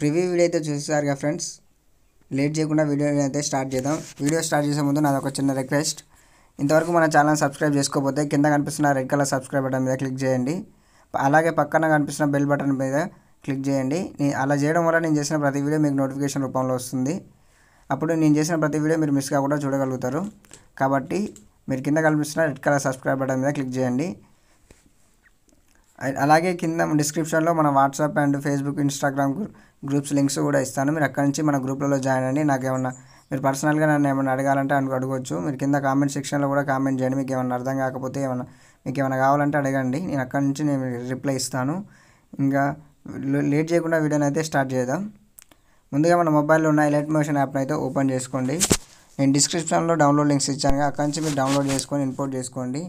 preview video అయితే చూసేసారు కదా ఫ్రెండ్స్ లేట్ చేయకుండా వీడియో అయితే స్టార్ట్ చేద్దాం వీడియో స్టార్ట్ చేసే ముందు నాది ఒక చిన్న రిక్వెస్ట్ ఇంతవరకు మన ఛానల్ సబ్స్క్రైబ్ చేసుకోకపోతే కింద కనిపిస్తున్న రెడ్ కలర్ సబ్స్క్రైబ్ బటన్ మీద క్లిక్ చేయండి అలాగే పక్కన కనిపిస్తున్న బెల్ బటన్ మీద క్లిక్ చేయండి అలా చేయడం వల్ల నేను చేసిన ప్రతి వీడియో మీకు నోటిఫికేషన్ రూపంలో వస్తుంది అప్పుడు నేను చేసిన ప్రతి వీడియో మీరు మిస్ కాకుండా చూడగలుగుతారు కాబట్టి మీరు కింద కనిపిస్తున్న రెడ్ కలర్ సబ్స్క్రైబ్ బటన్ మీద క్లిక్ చేయండి అలాగే కింద డిస్క్రిప్షన్లో మన WhatsApp and Facebook Instagram groups links కూడా ఇస్తాను మీరు అక్కడి నుంచి మన గ్రూప్లలో జాయిన్ అండి నాకు ఏమన్నా మీరు పర్సనల్గా నన్ను ఏమైనా అడగాలంటే అడగవచ్చు మీరు కింద కామెంట్ సెక్షన్లో కూడా కామెంట్ చేయండి మీకు ఏమైనా అర్థం కాకపోతే ఏమైనా మీకు ఏమైనా కావాలంటే అడగండి నేను అక్కడి నుంచి నేను రిప్లై ఇస్తాను ఇంకా లేట్ చేయకుండా వీడియోని అయితే స్టార్ట్ చేద్దాం ముందుగా మన మొబైల్లో ఉన్న ఎలైట్ మోషన్ యాప్ని అయితే ఓపెన్ చేసుకోండి నేను డిస్క్రిప్షన్లో డౌన్లోడ్ లింక్స్ ఇచ్చాను అక్కడి నుంచి మీరు డౌన్లోడ్ చేసుకొని ఇంపోర్ట్ చేసుకోండి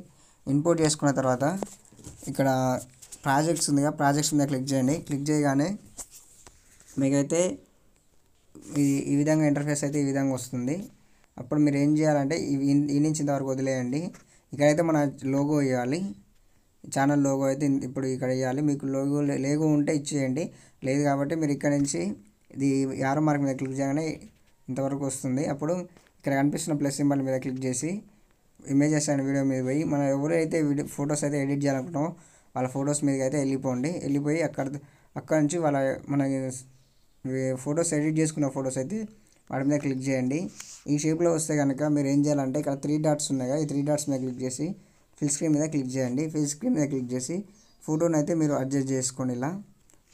ఇంపోర్ట్ చేసుకున్న తర్వాత ఇక్కడ ప్రాజెక్ట్స్ ఉందిగా ప్రాజెక్ట్స్ మీద క్లిక్ చేయండి క్లిక్ చేయగానే మీకైతే ఈ ఈ విధంగా ఇంటర్ఫేస్ అయితే ఈ విధంగా వస్తుంది అప్పుడు మీరు ఏం చేయాలంటే ఈ నుంచి ఇంతవరకు వదిలేయండి ఇక్కడైతే మన లోగో ఇవ్వాలి ఛానల్ లోగో అయితే ఇప్పుడు ఇక్కడ ఇవ్వాలి మీకు లోగో లేగో ఉంటే ఇచ్చేయండి లేదు కాబట్టి మీరు ఇక్కడ నుంచి ఇది యారో మార్క్ మీద క్లిక్ చేయగానే ఇంతవరకు వస్తుంది అప్పుడు ఇక్కడ కనిపిస్తున్న ప్లస్ సింబల్ మీద క్లిక్ చేసి ఇమేజెస్ అండ్ వీడియో మీద పోయి మనం ఎవరైతే వీడియో ఫొటోస్ అయితే ఎడిట్ చేయాలనుకుంటామో వాళ్ళ ఫొటోస్ మీదకి అయితే వెళ్ళిపోండి వెళ్ళిపోయి అక్కడ అక్కడ నుంచి వాళ్ళ మన ఫొటోస్ ఎడిట్ చేసుకున్న ఫొటోస్ అయితే వాటి మీద క్లిక్ చేయండి ఈ షేప్లో వస్తే కనుక మీరు ఏం చేయాలంటే ఇక్కడ త్రీ డాట్స్ ఉన్నాయి కదా ఈ త్రీ డాట్స్ మీద క్లిక్ చేసి ఫిల్ స్క్రీన్ మీద క్లిక్ చేయండి ఫిల్ స్క్రీన్ మీద క్లిక్ చేసి ఫోటోని అయితే మీరు అడ్జస్ట్ చేసుకోండి ఇలా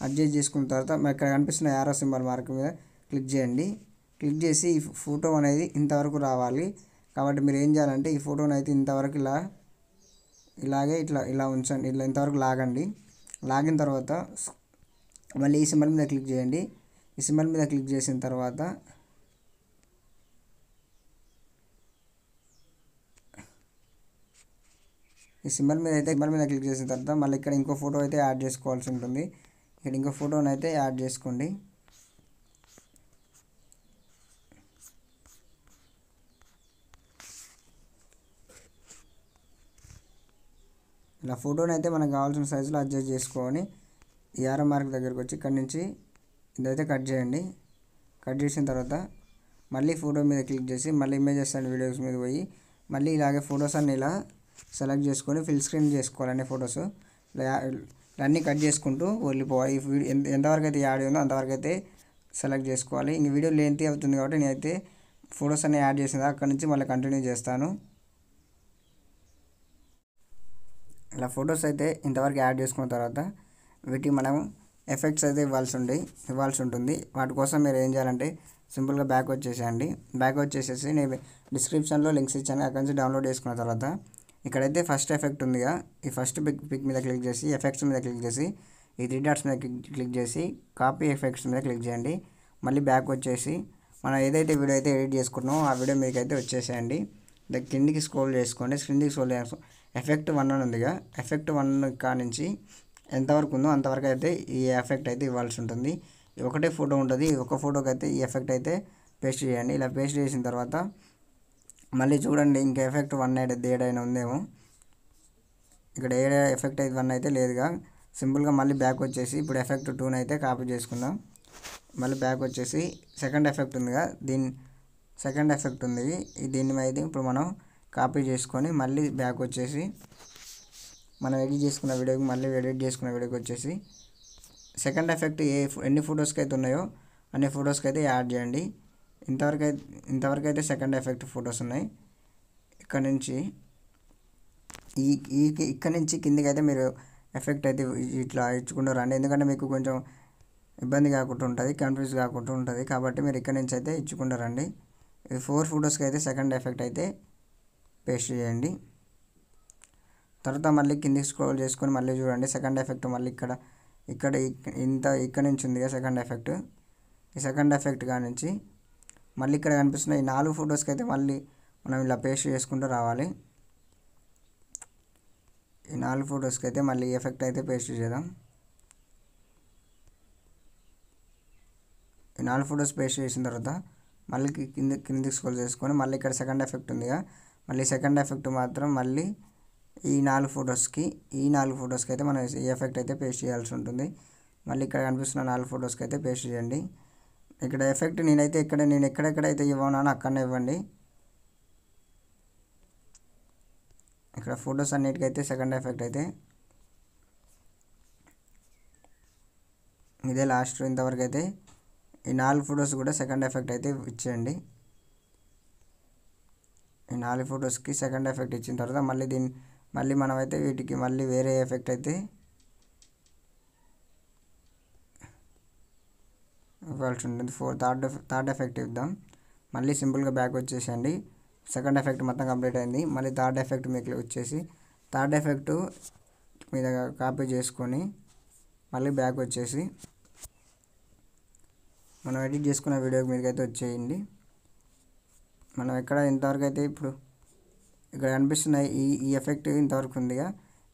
అడ్జస్ట్ చేసుకున్న తర్వాత ఇక్కడ కనిపిస్తున్న యారో సింబల్ మార్క్ మీద క్లిక్ చేయండి క్లిక్ చేసి ఈ ఫోటో అనేది ఇంతవరకు రావాలి కాబట్టి మీరు ఏం చేయాలంటే ఈ ఫోటోని అయితే ఇంతవరకు ఇలా ఇలాగే ఇట్లా ఇలా ఉంచండి ఇట్లా ఇంతవరకు లాగండి లాగిన తర్వాత మళ్ళీ ఈ సింబల్ మీద క్లిక్ చేయండి ఈ సింబల్ మీద క్లిక్ చేసిన తర్వాత ఈ సింబల్ మీద అయితే సింబల్ మీద క్లిక్ చేసిన తర్వాత మళ్ళీ ఇక్కడ ఇంకో ఫోటో అయితే యాడ్ చేసుకోవాల్సి ఉంటుంది ఇక్కడ ఇంకో ఫోటోని అయితే యాడ్ చేసుకోండి ఇలా ఫోటోని అయితే మనకు కావాల్సిన సైజులో అడ్జస్ట్ చేసుకొని ఈ ఆరో మార్క్ దగ్గరికి వచ్చి ఇక్కడ నుంచి ఇదైతే కట్ చేయండి కట్ చేసిన తర్వాత మళ్ళీ ఫోటో మీద క్లిక్ చేసి మళ్ళీ ఇమేజెస్ అండ్ వీడియోస్ మీద పోయి మళ్ళీ ఇలాగే ఫొటోస్ అన్ని ఇలా సెలెక్ట్ చేసుకొని ఫిల్ స్క్రీన్ చేసుకోవాలండి ఫొటోస్ అన్నీ కట్ చేసుకుంటూ వెళ్ళిపోవాలి ఈ వీడియో ఎంతవరకు అయితే యాడ్ ఉందో అంతవరకు అయితే సెలెక్ట్ చేసుకోవాలి ఇంక వీడియో లెంతీ అవుతుంది కాబట్టి నేనైతే ఫొటోస్ అన్ని యాడ్ చేసిన అక్కడ నుంచి మళ్ళీ కంటిన్యూ చేస్తాను ఇలా ఫొటోస్ అయితే ఇంతవరకు యాడ్ చేసుకున్న తర్వాత వీటికి మనం ఎఫెక్ట్స్ అయితే ఇవ్వాల్సి ఉండి ఇవ్వాల్సి ఉంటుంది వాటి కోసం మీరు ఏం చేయాలంటే సింపుల్గా బ్యాక్ వచ్చేసేయండి బ్యాక్ వచ్చేసేసి నేను డిస్క్రిప్షన్లో లింక్స్ ఇచ్చాను అక్కడి నుంచి డౌన్లోడ్ చేసుకున్న తర్వాత ఇక్కడైతే ఫస్ట్ ఎఫెక్ట్ ఉందిగా ఈ ఫస్ట్ పిక్ పిక్ మీద క్లిక్ చేసి ఎఫెక్ట్స్ మీద క్లిక్ చేసి ఈ త్రీ డాట్స్ మీద క్లిక్ చేసి కాపీ ఎఫెక్ట్స్ మీద క్లిక్ చేయండి మళ్ళీ బ్యాక్ వచ్చేసి మనం ఏదైతే వీడియో అయితే ఎడిట్ చేసుకుంటున్నామో ఆ వీడియో మీకైతే వచ్చేసేయండి కిందికి స్క్రోల్ చేసుకోండి కిందికి స్క్రోల్ చేసుకో ఎఫెక్ట్ వన్ అని ఉందిగా ఎఫెక్ట్ వన్ కానించి ఎంతవరకు ఉందో అంతవరకు అయితే ఈ ఎఫెక్ట్ అయితే ఇవ్వాల్సి ఉంటుంది ఒకటే ఫోటో ఉంటుంది ఒక ఫోటోకి అయితే ఈ ఎఫెక్ట్ అయితే పేస్ట్ చేయండి ఇలా పేస్ట్ చేసిన తర్వాత మళ్ళీ చూడండి ఇంకా ఎఫెక్ట్ వన్ అయితే ఏడైనా ఉందేమో ఇక్కడ ఏ ఎఫెక్ట్ అయితే వన్ అయితే లేదుగా సింపుల్గా మళ్ళీ బ్యాక్ వచ్చేసి ఇప్పుడు ఎఫెక్ట్ టూని అయితే కాపీ చేసుకుందాం మళ్ళీ బ్యాక్ వచ్చేసి సెకండ్ ఎఫెక్ట్ ఉందిగా దీని సెకండ్ ఎఫెక్ట్ ఉంది దీని మీద ఇప్పుడు మనం కాపీ చేసుకొని మళ్ళీ బ్యాక్ వచ్చేసి మనం ఎడిట్ చేసుకున్న వీడియోకి మళ్ళీ ఎడిట్ చేసుకున్న వీడియోకి వచ్చేసి సెకండ్ ఎఫెక్ట్ ఏ ఎన్ని ఫొటోస్కి అయితే ఉన్నాయో అన్ని ఫొటోస్కి అయితే యాడ్ చేయండి ఇంతవరకు ఇంతవరకు అయితే సెకండ్ ఎఫెక్ట్ ఫొటోస్ ఉన్నాయి ఇక్కడ నుంచి ఈ ఈ ఇక్కడ నుంచి కిందికి అయితే మీరు ఎఫెక్ట్ అయితే ఇట్లా ఇచ్చుకుంటూ రండి ఎందుకంటే మీకు కొంచెం ఇబ్బంది కాకుండా ఉంటుంది కన్ఫ్యూజ్ కాకుండా ఉంటుంది కాబట్టి మీరు ఇక్కడ నుంచి అయితే ఇచ్చుకుంటూ రండి ఫోర్ ఫొటోస్కి అయితే సెకండ్ ఎఫెక్ట్ అయితే పేస్ట్ చేయండి తర్వాత మళ్ళీ కిందికి స్క్రోల్ చేసుకొని మళ్ళీ చూడండి సెకండ్ ఎఫెక్ట్ మళ్ళీ ఇక్కడ ఇక్కడ ఇంత ఇక్కడ నుంచి ఉంది కదా సెకండ్ ఎఫెక్ట్ ఈ సెకండ్ ఎఫెక్ట్ నుంచి మళ్ళీ ఇక్కడ కనిపిస్తున్న ఈ నాలుగు ఫొటోస్కి అయితే మళ్ళీ మనం ఇలా పేస్ట్ చేసుకుంటూ రావాలి ఈ నాలుగు ఫొటోస్కి అయితే మళ్ళీ ఎఫెక్ట్ అయితే పేస్ట్ చేద్దాం ఈ నాలుగు ఫొటోస్ పేస్ట్ చేసిన తర్వాత మళ్ళీ కింద కిందకి స్క్రోల్ చేసుకొని మళ్ళీ ఇక్కడ సెకండ్ ఎఫెక్ట్ ఉందిగా మళ్ళీ సెకండ్ ఎఫెక్ట్ మాత్రం మళ్ళీ ఈ నాలుగు ఫొటోస్కి ఈ నాలుగు ఫొటోస్కి అయితే మనం ఈ ఎఫెక్ట్ అయితే పేస్ట్ చేయాల్సి ఉంటుంది మళ్ళీ ఇక్కడ కనిపిస్తున్న నాలుగు ఫొటోస్కి అయితే పేస్ట్ చేయండి ఇక్కడ ఎఫెక్ట్ నేనైతే ఇక్కడ నేను ఎక్కడెక్కడైతే ఇవ్వనో అక్కడనే ఇవ్వండి ఇక్కడ ఫొటోస్ అన్నిటికైతే సెకండ్ ఎఫెక్ట్ అయితే ఇదే లాస్ట్ ఇంతవరకు అయితే ఈ నాలుగు ఫొటోస్ కూడా సెకండ్ ఎఫెక్ట్ అయితే ఇచ్చేయండి ఈ నాలుగు ఫొటోస్కి సెకండ్ ఎఫెక్ట్ ఇచ్చిన తర్వాత మళ్ళీ దీన్ని మళ్ళీ మనమైతే వీటికి మళ్ళీ వేరే ఎఫెక్ట్ అయితే ఇవ్వాల్సి ఉంటుంది ఫోర్ థర్డ్ థర్డ్ ఎఫెక్ట్ ఇద్దాం మళ్ళీ సింపుల్గా బ్యాక్ వచ్చేసండి సెకండ్ ఎఫెక్ట్ మొత్తం కంప్లీట్ అయింది మళ్ళీ థర్డ్ ఎఫెక్ట్ మీకు వచ్చేసి థర్డ్ ఎఫెక్ట్ మీద కాపీ చేసుకొని మళ్ళీ బ్యాక్ వచ్చేసి మనం ఎడిట్ చేసుకున్న వీడియోకి మీదకైతే వచ్చేయండి మనం ఎక్కడ ఇంతవరకు అయితే ఇప్పుడు ఇక్కడ కనిపిస్తున్నాయి ఈ ఈ ఎఫెక్ట్ ఇంతవరకు ఉందిగా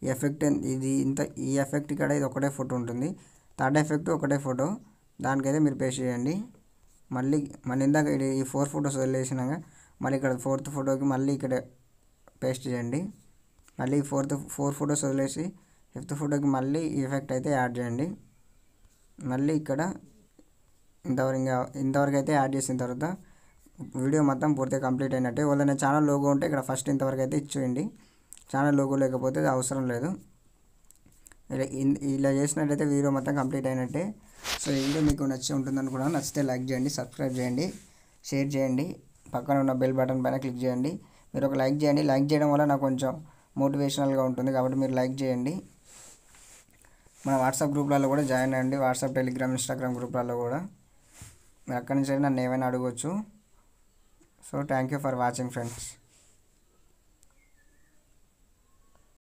ఈ ఎఫెక్ట్ ఇది ఇంత ఈ ఎఫెక్ట్ ఇక్కడ ఇది ఒకటే ఫోటో ఉంటుంది థర్డ్ ఎఫెక్ట్ ఒకటే ఫోటో దానికైతే మీరు పేస్ట్ చేయండి మళ్ళీ మళ్ళీ ఇందాక ఈ ఫోర్ ఫోటోస్ వదిలేసినాక మళ్ళీ ఇక్కడ ఫోర్త్ ఫోటోకి మళ్ళీ ఇక్కడ పేస్ట్ చేయండి మళ్ళీ ఫోర్త్ ఫోర్ ఫోటోస్ వదిలేసి ఫిఫ్త్ ఫోటోకి మళ్ళీ ఈ ఎఫెక్ట్ అయితే యాడ్ చేయండి మళ్ళీ ఇక్కడ ఇంతవరకు ఇంకా ఇంతవరకు అయితే యాడ్ చేసిన తర్వాత వీడియో మొత్తం పూర్తిగా కంప్లీట్ అయినట్టే వాళ్ళ ఛానల్ లోగో ఉంటే ఇక్కడ ఫస్ట్ ఇంతవరకు అయితే ఇచ్చేయండి ఛానల్ లోగో లేకపోతే అవసరం లేదు ఇలా చేసినట్టయితే వీడియో మొత్తం కంప్లీట్ అయినట్టే సో ఈ వీడియో మీకు నచ్చి ఉంటుంది అనుకున్నాను నచ్చితే లైక్ చేయండి సబ్స్క్రైబ్ చేయండి షేర్ చేయండి పక్కన ఉన్న బెల్ బటన్ పైన క్లిక్ చేయండి మీరు ఒక లైక్ చేయండి లైక్ చేయడం వల్ల నాకు కొంచెం మోటివేషనల్గా ఉంటుంది కాబట్టి మీరు లైక్ చేయండి మన వాట్సాప్ గ్రూప్లలో కూడా జాయిన్ అయ్యండి వాట్సాప్ టెలిగ్రామ్ ఇన్స్టాగ్రామ్ గ్రూప్లలో కూడా మీరు అక్కడి నుంచి నన్ను ఏమైనా అడగవచ్చు so thank you for watching friends